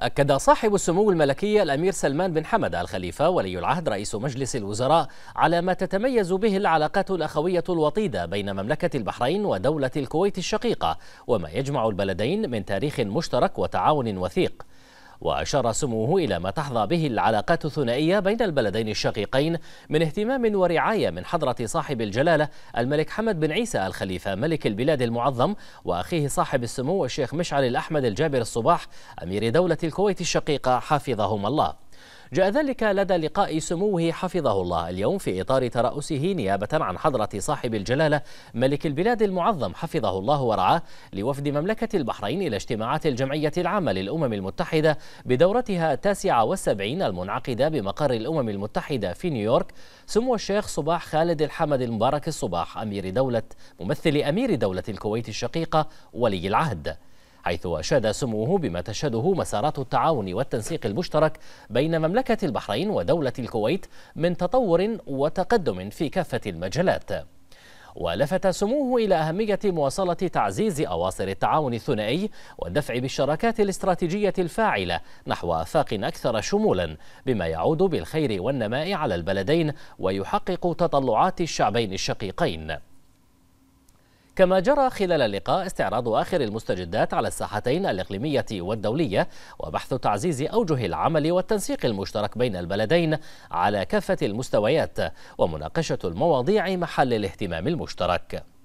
أكد صاحب السمو الملكي الأمير سلمان بن حمد الخليفة ولي العهد رئيس مجلس الوزراء على ما تتميز به العلاقات الأخوية الوطيدة بين مملكة البحرين ودولة الكويت الشقيقة وما يجمع البلدين من تاريخ مشترك وتعاون وثيق وأشار سموه إلى ما تحظى به العلاقات الثنائية بين البلدين الشقيقين من اهتمام ورعاية من حضرة صاحب الجلالة الملك حمد بن عيسى الخليفة ملك البلاد المعظم وأخيه صاحب السمو الشيخ مشعل الأحمد الجابر الصباح أمير دولة الكويت الشقيقة حفظهما الله جاء ذلك لدى لقاء سموه حفظه الله اليوم في إطار ترأسه نيابة عن حضرة صاحب الجلالة ملك البلاد المعظم حفظه الله ورعاه لوفد مملكة البحرين إلى اجتماعات الجمعية العامة للأمم المتحدة بدورتها التاسعة والسبعين المنعقدة بمقر الأمم المتحدة في نيويورك سمو الشيخ صباح خالد الحمد المبارك الصباح أمير دولة ممثل أمير دولة الكويت الشقيقة ولي العهد حيث أشاد سموه بما تشهده مسارات التعاون والتنسيق المشترك بين مملكة البحرين ودولة الكويت من تطور وتقدم في كافة المجالات ولفت سموه إلى أهمية مواصلة تعزيز أواصر التعاون الثنائي والدفع بالشراكات الاستراتيجية الفاعلة نحو آفاق أكثر شمولا بما يعود بالخير والنماء على البلدين ويحقق تطلعات الشعبين الشقيقين كما جرى خلال اللقاء استعراض آخر المستجدات على الساحتين الإقليمية والدولية وبحث تعزيز أوجه العمل والتنسيق المشترك بين البلدين على كافة المستويات ومناقشة المواضيع محل الاهتمام المشترك